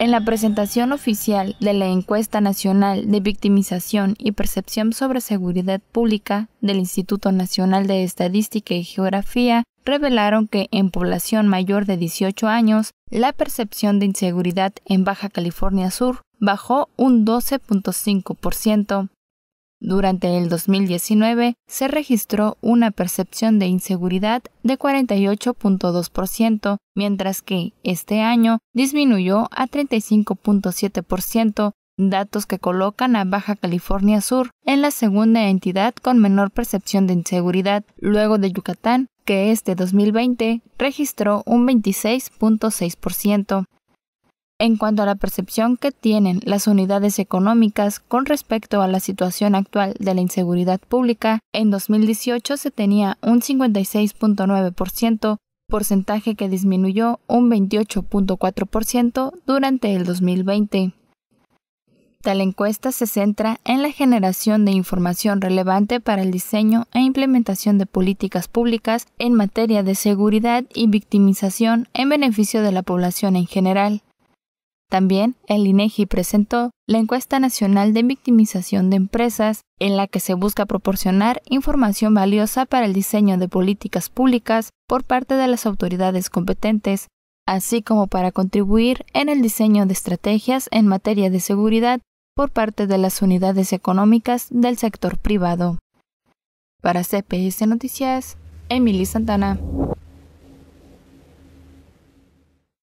En la presentación oficial de la Encuesta Nacional de Victimización y Percepción sobre Seguridad Pública del Instituto Nacional de Estadística y Geografía, revelaron que en población mayor de 18 años, la percepción de inseguridad en Baja California Sur bajó un 12.5%, durante el 2019 se registró una percepción de inseguridad de 48.2%, mientras que este año disminuyó a 35.7%, datos que colocan a Baja California Sur en la segunda entidad con menor percepción de inseguridad, luego de Yucatán, que este 2020 registró un 26.6% en cuanto a la percepción que tienen las unidades económicas con respecto a la situación actual de la inseguridad pública, en 2018 se tenía un 56.9%, porcentaje que disminuyó un 28.4% durante el 2020. Tal encuesta se centra en la generación de información relevante para el diseño e implementación de políticas públicas en materia de seguridad y victimización en beneficio de la población en general. También el INEGI e presentó la encuesta nacional de victimización de empresas, en la que se busca proporcionar información valiosa para el diseño de políticas públicas por parte de las autoridades competentes, así como para contribuir en el diseño de estrategias en materia de seguridad por parte de las unidades económicas del sector privado. Para CPS Noticias, Emily Santana.